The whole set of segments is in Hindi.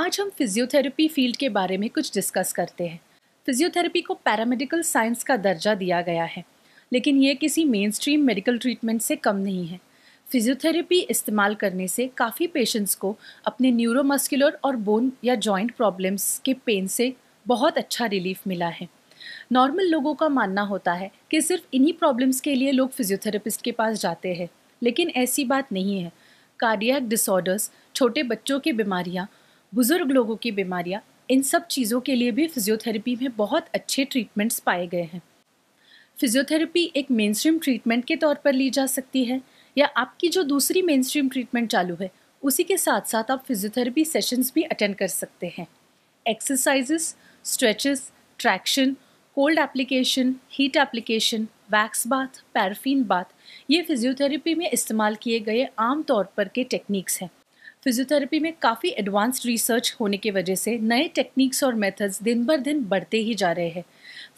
आज हम फिजियोथेरेपी फील्ड के बारे में कुछ डिस्कस करते हैं फिजियोथेरेपी को पैरामेडिकल साइंस का दर्जा दिया गया है लेकिन ये किसी मेन स्ट्रीम मेडिकल ट्रीटमेंट से कम नहीं है फिजियोथेरेपी इस्तेमाल करने से काफ़ी पेशेंट्स को अपने न्यूरोमस्कुलर और बोन या जॉइंट प्रॉब्लम्स के पेन से बहुत अच्छा रिलीफ मिला है नॉर्मल लोगों का मानना होता है कि सिर्फ इन्हीं प्रॉब्लम्स के लिए लोग फिजियोथेरेपिस्ट के पास जाते हैं लेकिन ऐसी बात नहीं है कार्डियक डिसऑर्डर्स छोटे बच्चों की बीमारियाँ बुज़ुर्ग लोगों की बीमारियाँ इन सब चीज़ों के लिए भी फिजियोथेरेपी में बहुत अच्छे ट्रीटमेंट्स पाए गए हैं फिजियोथेरेपी एक मेन स्ट्रीम ट्रीटमेंट के तौर पर ली जा सकती है या आपकी जो दूसरी मेन स्ट्रीम ट्रीटमेंट चालू है उसी के साथ साथ आप फिजियोथेरेपी सेशंस भी अटेंड कर सकते हैं exercises stretches traction cold application heat application wax bath paraffin bath ये फिजियोथेरेपी में इस्तेमाल किए गए आम तौर पर के टेक्निक्स हैं फिजियोथेरेपी में काफ़ी एडवांस्ड रिसर्च होने की वजह से नए टेक्निक्स और मेथड्स दिन बर दिन बढ़ते ही जा रहे हैं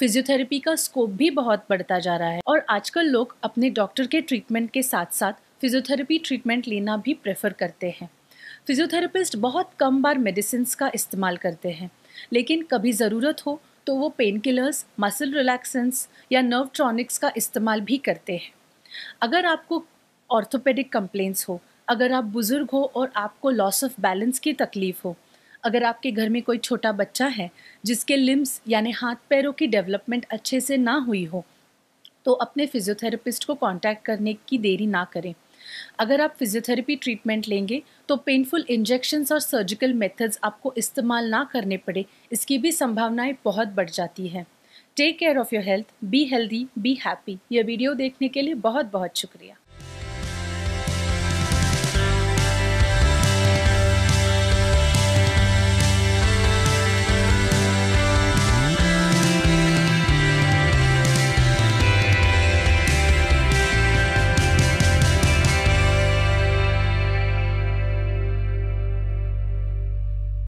फिजियोथेरेपी का स्कोप भी बहुत बढ़ता जा रहा है और आजकल लोग अपने डॉक्टर के ट्रीटमेंट के साथ साथ फिजियोथेरेपी ट्रीटमेंट लेना भी प्रेफर करते हैं फिजियोथेरेपिस्ट बहुत कम बार मेडिसिन का इस्तेमाल करते हैं लेकिन कभी ज़रूरत हो तो वो पेन किलर्स मसल रिलैक्सेंस या नर्व ट्रॉनिक्स का इस्तेमाल भी करते हैं अगर आपको ऑर्थोपेडिक कंप्लेंट्स हो अगर आप बुज़ुर्ग हो और आपको लॉस ऑफ बैलेंस की तकलीफ़ हो अगर आपके घर में कोई छोटा बच्चा है जिसके लिम्स यानी हाथ पैरों की डेवलपमेंट अच्छे से ना हुई हो तो अपने फिजियोथेरेपिस्ट को कांटेक्ट करने की देरी ना करें अगर आप फिजियोथेरेपी ट्रीटमेंट लेंगे तो पेनफुल इंजेक्शंस और सर्जिकल मेथड्स आपको इस्तेमाल ना करने पड़े इसकी भी संभावनाएं बहुत बढ़ जाती हैं take care of your health be healthy be happy यह वीडियो देखने के लिए बहुत बहुत शुक्रिया